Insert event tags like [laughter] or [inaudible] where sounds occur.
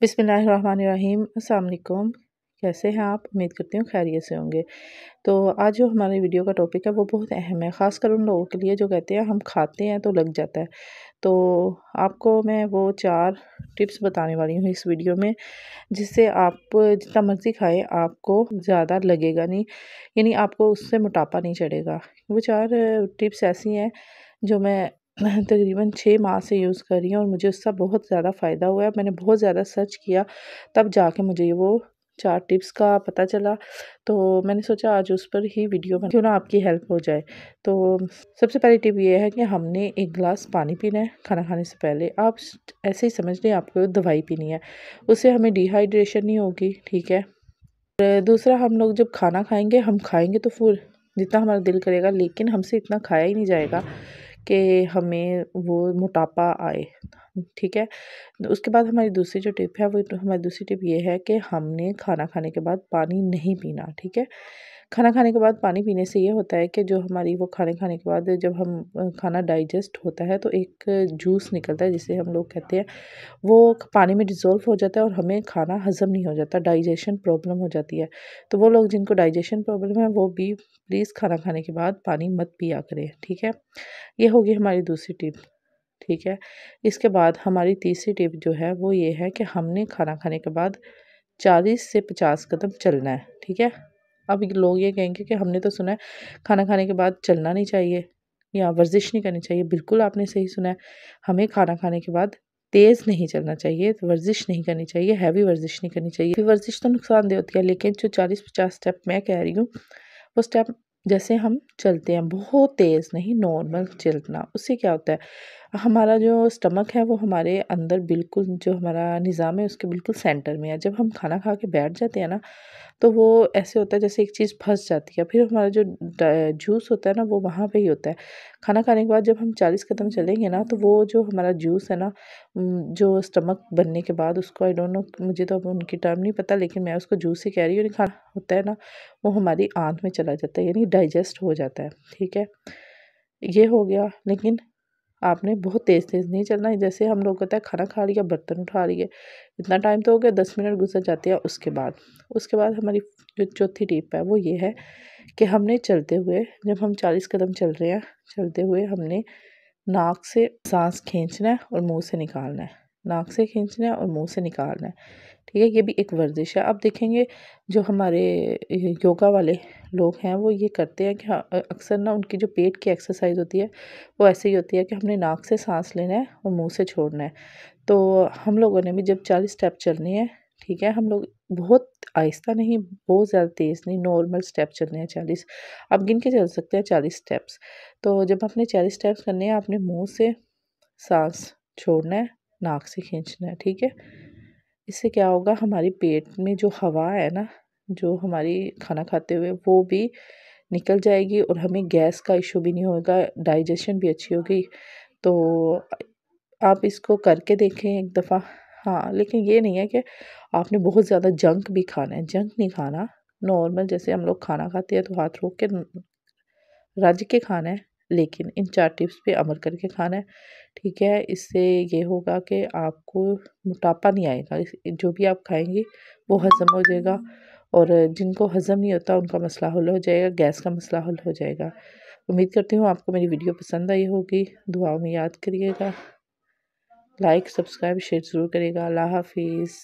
बिसमीम अल्लाम कैसे हैं आप उम्मीद करती हूँ खैरियत से होंगे तो आज जो हमारी वीडियो का टॉपिक है वो बहुत अहम है ख़ासकर उन लोगों के लिए जो कहते हैं हम खाते हैं तो लग जाता है तो आपको मैं वो चार टिप्स बताने वाली हूँ इस वीडियो में जिससे आप जितना मर्ज़ी खाए आपको ज़्यादा लगेगा नहीं यानी आपको उससे मोटापा नहीं चढ़ेगा वो चार टिप्स ऐसी हैं जो मैं [laughs] तकरीबन छः माह से यूज़ कर रही हूँ और मुझे उसका बहुत ज़्यादा फ़ायदा हुआ है मैंने बहुत ज़्यादा सर्च किया तब जाके मुझे वो चार टिप्स का पता चला तो मैंने सोचा आज उस पर ही वीडियो में क्यों ना आपकी हेल्प हो जाए तो सबसे पहली टिप ये है कि हमने एक गिलास पानी पीना है खाना खाने से पहले आप ऐसे ही समझ लें आपको दवाई पीनी है उससे हमें डिहाइड्रेशन नहीं होगी ठीक है दूसरा हम लोग जब खाना खाएंगे हम खाएंगे तो फूल जितना हमारा दिल करेगा लेकिन हमसे इतना खाया ही नहीं जाएगा कि हमें वो मोटापा आए ठीक है उसके बाद हमारी दूसरी जो टिप है वो हमारी दूसरी टिप ये है कि हमने खाना खाने के बाद पानी नहीं पीना ठीक है खाना खाने के बाद पानी पीने से ये होता है कि जो हमारी वो खाने खाने के बाद जब हम खाना डाइजेस्ट होता है तो एक जूस निकलता है जिसे हम लोग कहते हैं वो पानी में डिज़ोल्व हो जाता है और हमें खाना हज़म नहीं हो जाता डाइजेशन प्रॉब्लम हो जाती है तो वो लोग जिनको डाइजेशन प्रॉब्लम है वो भी प्लीज़ खाना खाने के बाद पानी मत पिया करें ठीक है ये होगी हमारी दूसरी टिप ठीक है इसके बाद हमारी तीसरी टिप जो है वो ये है कि हमने खाना खाने के बाद चालीस से पचास कदम चलना है ठीक है अब लोग ये कहेंगे कि हमने तो सुना है खाना खाने के बाद चलना नहीं चाहिए या वर्जिश नहीं करनी चाहिए बिल्कुल आपने सही सुना है हमें खाना खाने के बाद तेज़ नहीं चलना चाहिए तो वर्जिश नहीं करनी चाहिए हैवी वर्जिश नहीं करनी चाहिए वर्जिश तो नुकसानदेह होती है लेकिन जो चालीस पचास स्टेप मैं कह रही हूँ वो स्टेप जैसे हम चलते हैं बहुत तेज़ नहीं नॉर्मल चलना उससे क्या होता है हमारा जो स्टमक है वो हमारे अंदर बिल्कुल जो हमारा निज़ाम है उसके बिल्कुल सेंटर में है जब हम खाना खा के बैठ जाते हैं ना तो वो ऐसे होता है जैसे एक चीज़ फंस जाती है फिर हमारा जो जूस होता है ना वो वहाँ पे ही होता है खाना खाने के बाद जब हम चालीस कदम चलेंगे ना तो वो जो हमारा जूस है ना जो स्टमक बनने के बाद उसको आई डोंट नो मुझे तो अब उनकी टर्म नहीं पता लेकिन मैं उसको जूस ही कह रही हूँ खाना होता है ना वो हमारी आँख में चला जाता है यानी डाइजेस्ट हो जाता है ठीक है ये हो गया लेकिन आपने बहुत तेज़ तेज़ नहीं चलना है जैसे हम लोग कहते हैं खाना खा लिया बर्तन उठा लिए इतना टाइम तो हो गया दस मिनट गुजर जाते हैं उसके बाद उसके बाद हमारी जो चौथी टिप है वो ये है कि हमने चलते हुए जब हम चालीस कदम चल रहे हैं चलते हुए हमने नाक से सांस खींचना है और मुंह से निकालना है नाक से खींचना है और मुंह से निकालना है ठीक है ये भी एक वर्जिश है आप देखेंगे जो हमारे योगा वाले लोग हैं वो ये करते हैं कि हाँ, अक्सर ना उनकी जो पेट की एक्सरसाइज होती है वो ऐसे ही होती है कि हमने नाक से सांस लेना है और मुंह से छोड़ना है तो हम लोगों ने भी जब चालीस स्टेप चलने हैं ठीक है हम लोग बहुत आहिस्ता नहीं बहुत ज़्यादा तेज़ नहीं नॉर्मल स्टेप चलने हैं चालीस आप गिन के चल सकते हैं चालीस स्टेप्स तो जब आपने चालीस स्टेप्स करने हैं आपने मुंह से सांस छोड़ना है नाक से खींचना है ठीक है इससे क्या होगा हमारी पेट में जो हवा है ना जो हमारी खाना खाते हुए वो भी निकल जाएगी और हमें गैस का इशू भी नहीं होगा डाइजेशन भी अच्छी होगी तो आप इसको करके देखें एक दफ़ा हाँ लेकिन ये नहीं है कि आपने बहुत ज़्यादा जंक भी खाना है जंक नहीं खाना नॉर्मल जैसे हम लोग खाना खाते हैं तो हाथ रोक के रज के खाना है लेकिन इन चार टिप्स पे अमल करके खाना है ठीक है इससे ये होगा कि आपको मोटापा नहीं आएगा जो भी आप खाएंगे वो हज़म हो जाएगा और जिनको हज़म नहीं होता उनका मसला हल हो जाएगा गैस का मसला हल हो जाएगा उम्मीद करती हूँ आपको मेरी वीडियो पसंद आई होगी दुआओं में याद करिएगा लाइक सब्सक्राइब शेयर ज़रूर करिएगा अल्लाह हाफिज़